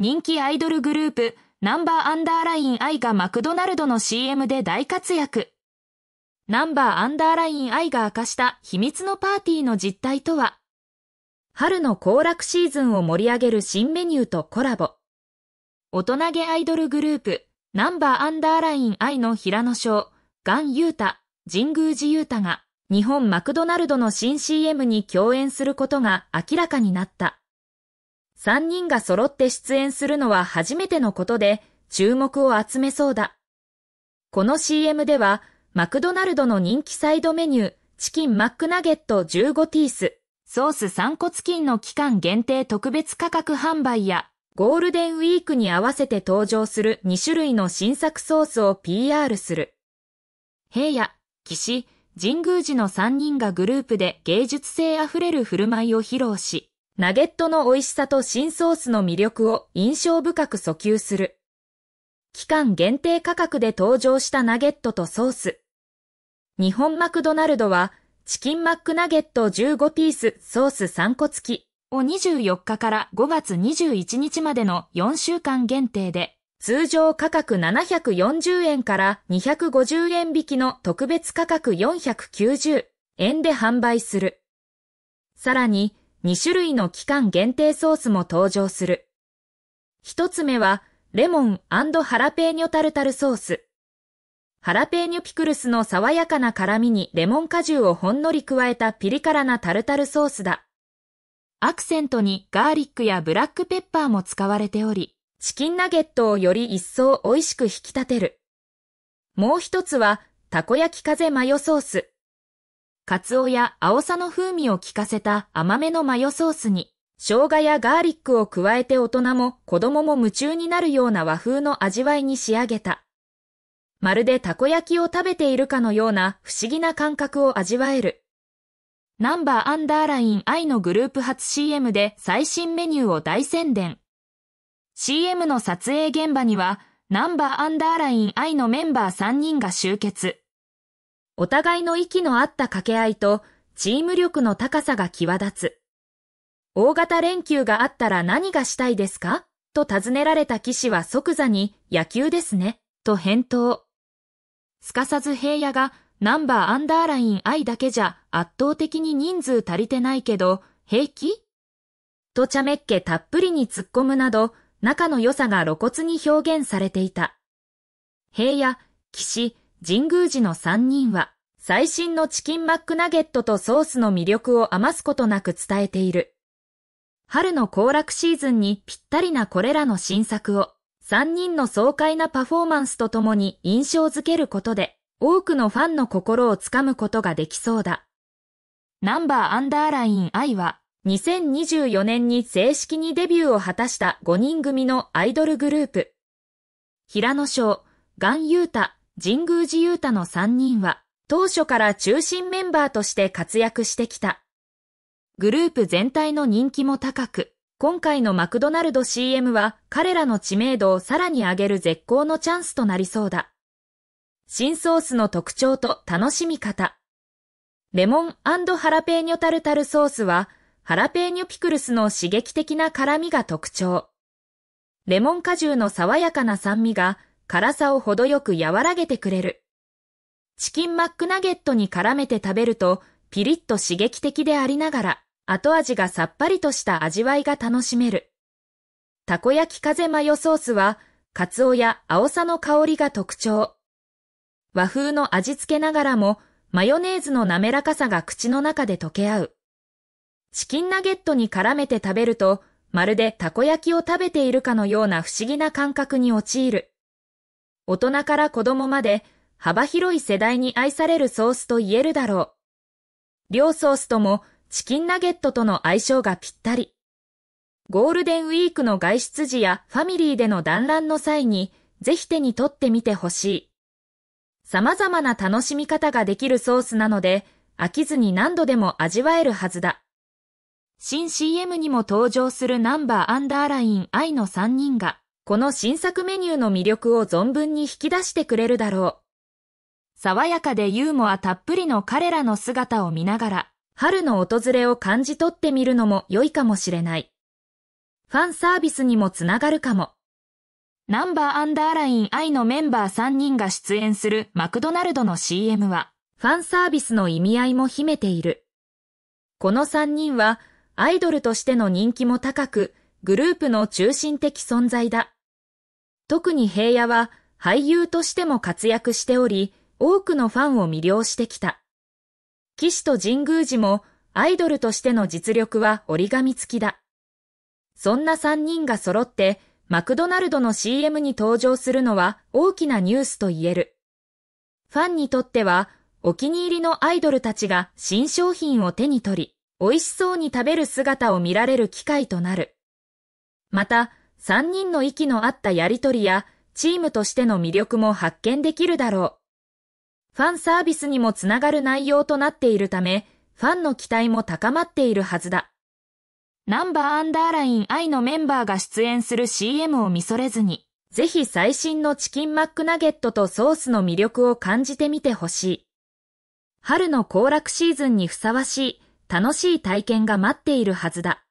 人気アイドルグループ、ナンバーアンダーラインイがマクドナルドの CM で大活躍。ナンバーアンダーラインイが明かした秘密のパーティーの実態とは、春の行楽シーズンを盛り上げる新メニューとコラボ。大人げアイドルグループ、ナンバーアンダーラインイの平野翔、ガン・ユータ、神宮寺ユータが、日本マクドナルドの新 CM に共演することが明らかになった。3人が揃って出演するのは初めてのことで注目を集めそうだ。この CM では、マクドナルドの人気サイドメニュー、チキンマックナゲット15ティース、ソース3個付の期間限定特別価格販売や、ゴールデンウィークに合わせて登場する2種類の新作ソースを PR する。平野、岸、神宮寺の3人がグループで芸術性あふれる振る舞いを披露し、ナゲットの美味しさと新ソースの魅力を印象深く訴求する。期間限定価格で登場したナゲットとソース。日本マクドナルドは、チキンマックナゲット15ピース、ソース3個付きを24日から5月21日までの4週間限定で、通常価格740円から250円引きの特別価格490円で販売する。さらに、2種類の期間限定ソースも登場する。一つ目は、レモンハラペーニョタルタルソース。ハラペーニョピクルスの爽やかな辛味にレモン果汁をほんのり加えたピリ辛なタルタルソースだ。アクセントにガーリックやブラックペッパーも使われており、チキンナゲットをより一層美味しく引き立てる。もう一つは、たこ焼き風マヨソース。カツオやアオサの風味を効かせた甘めのマヨソースに、生姜やガーリックを加えて大人も子供も夢中になるような和風の味わいに仕上げた。まるでたこ焼きを食べているかのような不思議な感覚を味わえる。ナンバーアンダーラインイのグループ初 CM で最新メニューを大宣伝。CM の撮影現場には、ナンバーアンダーラインイのメンバー3人が集結。お互いの息の合った掛け合いとチーム力の高さが際立つ。大型連休があったら何がしたいですかと尋ねられた騎士は即座に野球ですね、と返答。すかさず平野がナンバーアンダーライン I だけじゃ圧倒的に人数足りてないけど平気と茶目っ気たっぷりに突っ込むなど仲の良さが露骨に表現されていた。平野、騎士、神宮寺の3人は、最新のチキンマックナゲットとソースの魅力を余すことなく伝えている。春の行楽シーズンにぴったりなこれらの新作を、3人の爽快なパフォーマンスとともに印象づけることで、多くのファンの心をつかむことができそうだ。ナンバーアンダーライン I は、2024年に正式にデビューを果たした5人組のアイドルグループ。平野翔、ガンユータ、神宮寺勇太の3人は、当初から中心メンバーとして活躍してきた。グループ全体の人気も高く、今回のマクドナルド CM は彼らの知名度をさらに上げる絶好のチャンスとなりそうだ。新ソースの特徴と楽しみ方。レモンハラペーニョタルタルソースは、ハラペーニョピクルスの刺激的な辛みが特徴。レモン果汁の爽やかな酸味が辛さを程よく和らげてくれる。チキンマックナゲットに絡めて食べると、ピリッと刺激的でありながら、後味がさっぱりとした味わいが楽しめる。たこ焼き風マヨソースは、カツオや青さの香りが特徴。和風の味付けながらも、マヨネーズの滑らかさが口の中で溶け合う。チキンナゲットに絡めて食べると、まるでたこ焼きを食べているかのような不思議な感覚に陥る。大人から子供まで幅広い世代に愛されるソースと言えるだろう。両ソースともチキンナゲットとの相性がぴったり。ゴールデンウィークの外出時やファミリーでの団らんの際に、ぜひ手に取ってみてほしい。様々な楽しみ方ができるソースなので、飽きずに何度でも味わえるはずだ。新 CM にも登場するナンバーアンダーライン愛の3人が、この新作メニューの魅力を存分に引き出してくれるだろう。爽やかでユーモアたっぷりの彼らの姿を見ながら、春の訪れを感じ取ってみるのも良いかもしれない。ファンサービスにもつながるかも。ナンバーアンダーライン愛のメンバー3人が出演するマクドナルドの CM は、ファンサービスの意味合いも秘めている。この3人は、アイドルとしての人気も高く、グループの中心的存在だ。特に平野は俳優としても活躍しており、多くのファンを魅了してきた。騎士と神宮寺もアイドルとしての実力は折り紙付きだ。そんな3人が揃って、マクドナルドの CM に登場するのは大きなニュースと言える。ファンにとっては、お気に入りのアイドルたちが新商品を手に取り、美味しそうに食べる姿を見られる機会となる。また、3人の息の合ったやりとりやチームとしての魅力も発見できるだろう。ファンサービスにもつながる内容となっているため、ファンの期待も高まっているはずだ。ナンバーアンダーライン I のメンバーが出演する CM を見それずに、ぜひ最新のチキンマックナゲットとソースの魅力を感じてみてほしい。春の行楽シーズンにふさわしい楽しい体験が待っているはずだ。